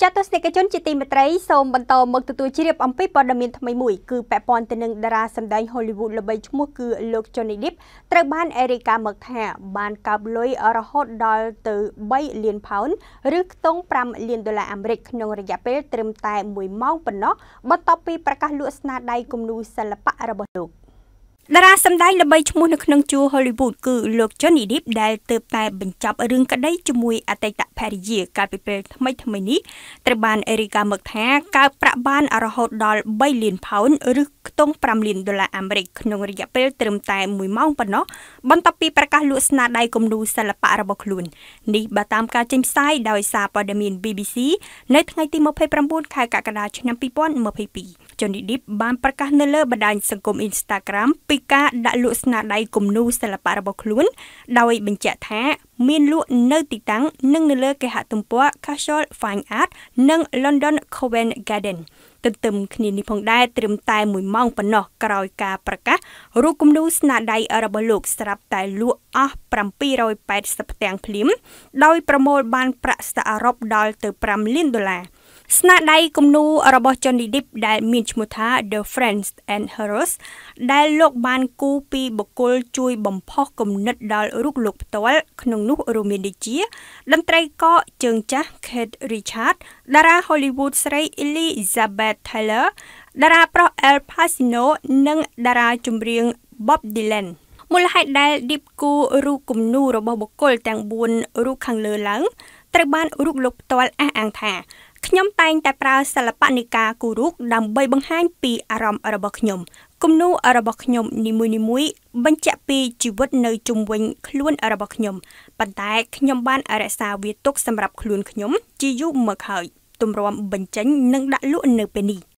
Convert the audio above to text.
ចាត់ទស្សនិកជនជាទីមេត្រីសូមបន្តមកទទួលជ្រាបអំពីព័ត៌មានថ្មីមួយគឺពាក់ព័ន្ធទៅនឹងតារាសម្ដែង Hollywood ល្បីឈ្មោះគឺលោក Johnny Depp ត្រូវបាន Erika មកថាបានកោបលុយរហូតដល់ទៅ3លានផោនឬខ្ទង់5លានដុល្លារអាមេរិកក្នុងរយៈពេលត្រឹមតែ1ម៉ោងប៉ុណ្ណោះបន្ទាប់ពីប្រកាសលក់ស្នាដៃគំនូរសិល្បៈរបស់លោក។តារាសម្ដែងល្បីឈ្មោះនៅក្នុងជួរ Hollywood គឺលោក Johnny Depp ដែលទើបតែបញ្ចប់រឿងក្តីជាមួយអតីតភរិយា កាលពីពេលថ្មីថ្មីនេះត្រូវបាន Erica មកថាកើបប្រាក់បានរហូតដល់3លានផោនឬខ្ទង់5លានដុល្លារអាមេរិកក្នុងរយៈពេលត្រឹមតែ1ម៉ោងប៉ុណ្ណោះបន្ទាប់ពីប្រកាសលក់ស្នាដៃគំនូរសិល្បៈរបស់ខ្លួននេះបើតាមការចេញផ្សាយដោយសារព័ត៌មាន BBC នៅថ្ងៃទី29ខែកក្កដាឆ្នាំ2022 Johnny Depp បានប្រកាសនៅលើបណ្ដាញសង្គម Instagram ពីពីការដាក់លក់ស្នាដៃគំនូរសិល្បៈរបស់ខ្លួន ដោយ បញ្ជាក់ថា មានលក់នៅ ទីតាំងនិងនៅលើគេហទំព័រ Casual Fine Art និង London Covent Garden ទន្ទឹមគ្នានេះផងដែរត្រឹមតែ1ម៉ោងប៉ុណ្ណោះក្រោយការប្រកាសរូបគំនូរស្នាដៃរបស់លោក ស្រាប់តែលក់អស់780ផ្ទាំងភ្លាមដោយប្រមូល បានប្រាក់សរុបដល់ទៅ5លានដុល្លារ។ស្នាដៃគំនូររបស់ Johnny Depp ដែលមានឈ្មោះថា The Friends and Heroes ដែលលោកបានគូពីបុគ្គលជួយបំផុសគំនិតដល់រូបលោកផ្ទាល់ ក្នុងនោះរួមមានដូចជាតន្ត្រីកជើងចាស់ Kate Richard តារា Hollywood ស្រី Elizabeth Taylor តារាប្រុស El Pacino និងតារាចម្រៀង Bob Dylan មូលហេតុដែល Deep គូរូបគំនូររបស់បុគ្គលទាំង4រូបខាងលើឡើងត្រូវបានរូបលោកផ្ទាល់អះអាងថាខ្ញុំតែងតែប្រើសិល្បៈនៃការគូរូកដើម្បីបង្ហាញពីអារម្មណ៍របស់ខ្ញុំគំនូររបស់ខ្ញុំនីមួយៗបញ្ជាក់ពីជីវិតនៅជុំវិញខ្លួនរបស់ខ្ញុំប៉ុន្តែខ្ញុំបានរក្សាវាទុកសម្រាប់ខ្លួនខ្ញុំជាយូរមកហើយទម្រាំបញ្ចេញនិងដាក់លក់នៅពេលនេះ។